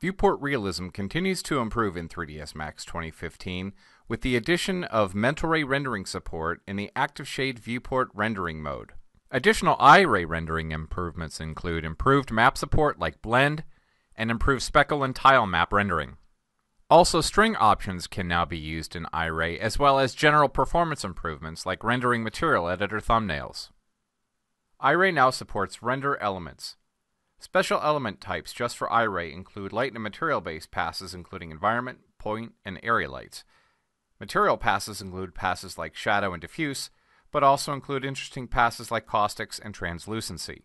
Viewport realism continues to improve in 3ds Max 2015 with the addition of mental ray rendering support in the active shade viewport rendering mode. Additional Iray ray rendering improvements include improved map support like blend and improved speckle and tile map rendering. Also, string options can now be used in iRay, as well as general performance improvements like rendering material editor thumbnails. iRay now supports render elements, Special element types just for iRay include light and material based passes, including environment, point, and area lights. Material passes include passes like shadow and diffuse, but also include interesting passes like caustics and translucency.